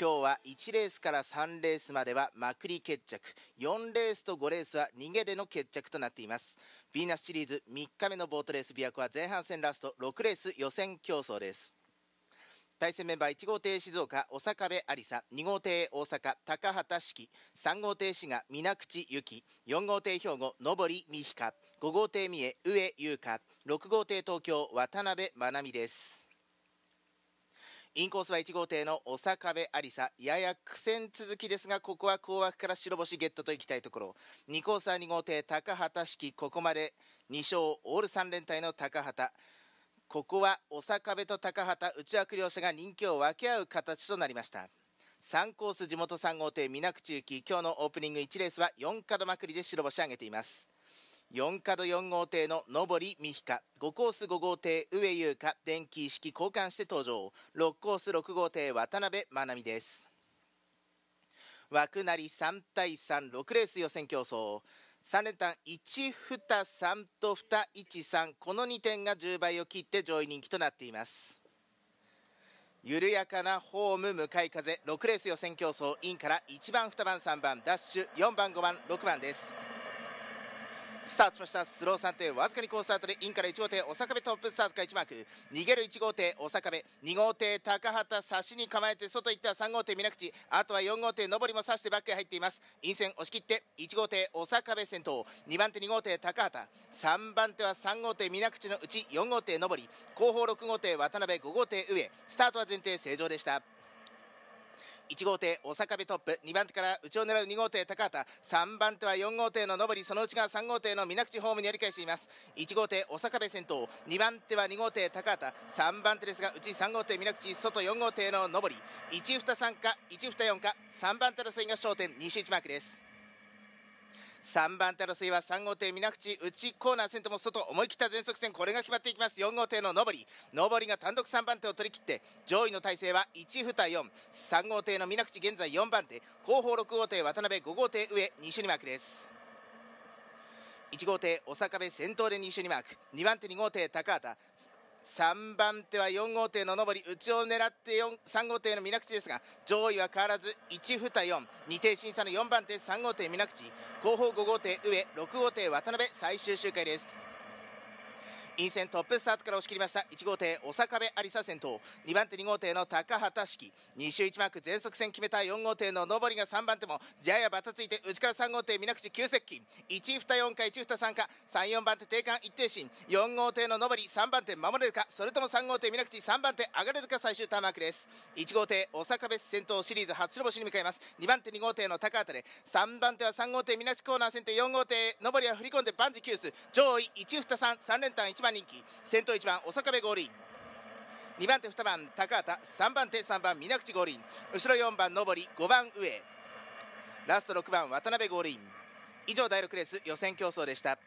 今日は1レースから3レースまではまくり決着4レースと5レースは逃げでの決着となっていますヴィーナスシリーズ3日目のボートレース琵琶湖は前半戦ラスト6レース予選競争です対戦メンバー1号艇静岡小坂部有沙2号艇大阪高畑式3号艇滋賀水口由紀4号艇兵庫上り美彦5号艇三重上優香6号艇東京渡辺真奈美ですインコースは1号艇の長壁ありさやや苦戦続きですがここは高枠から白星ゲットといきたいところ2コースは2号艇高畑式ここまで2勝オール3連隊の高畑ここは長壁と高畑内枠両者が人気を分け合う形となりました3コース地元3号艇水口行き今日のオープニング1レースは4角まくりで白星上げています4角4号艇の上り三彦5コース5号艇上優香電気意識交換して登場6コース6号艇渡辺真奈美です枠なり3対36レース予選競争3連単1ふた3とふた13この2点が10倍を切って上位人気となっています緩やかなホーム向かい風6レース予選競争インから1番2番3番ダッシュ4番5番6番ですスタートしましたスロー3点わずかに好スタートでインから1号艇お阪部トップスタートから1マーク逃げる1号艇お阪部2号艇高畑差しに構えて外行った3号艇水口あとは4号艇上りも差してバックへ入っています陰線押し切って1号艇お阪部先頭2番手2号艇高畑3番手は3号艇水口のうち4号艇上り後方6号艇渡辺5号艇上スタートは前提正常でした。1号艇お坂部トップ2番手から内を狙う2号艇高畑3番手は4号艇の上りその内側3号艇の水口ホームにやり返しています1号艇お坂部先頭2番手は2号艇高畑3番手ですが内3号艇水口外4号艇の上り1ふ2 3か1ふ2 4か3番手の線が焦点西1マークです3番手の水は3号艇水口内コーナー先頭も外思い切った全速戦これが決まっていきます4号艇の上り上りが単独3番手を取り切って上位の体勢は1二43号艇の水口現在4番手後方6号艇渡辺5号艇上種にマークです1号艇、小坂部先頭で2種にマーク2番手、2号艇、高畑3番手は4号艇の上り内を狙って3号艇の水口ですが上位は変わらず1た4 2艇審査の4番手3号艇水口後方5号艇上6号艇渡辺最終周回です陰線トップスタートから押し切りました1号艇小坂あ有沙先頭2番手2号艇の高畑式2周1マーク全速戦決めた4号艇の上りが3番手もジャイアバタついて内から3号艇水口急接近1二4か1二3か34番手定冠一定進4号艇の上り3番手守れるかそれとも3号艇水口3番手上がれるか最終ターンマークです1号艇小坂部先頭シリーズ初白星に向かいます2番手2号艇の高畑で3番手は3号艇水口コーナー先手4号艇上りは振り込んで上位1二3 3連単1番番人気先頭1番お坂部合輪2番手2番高畑3番手3番水口合輪後ろ4番上り5番上ラスト6番渡辺合輪以上第6レース予選競争でした。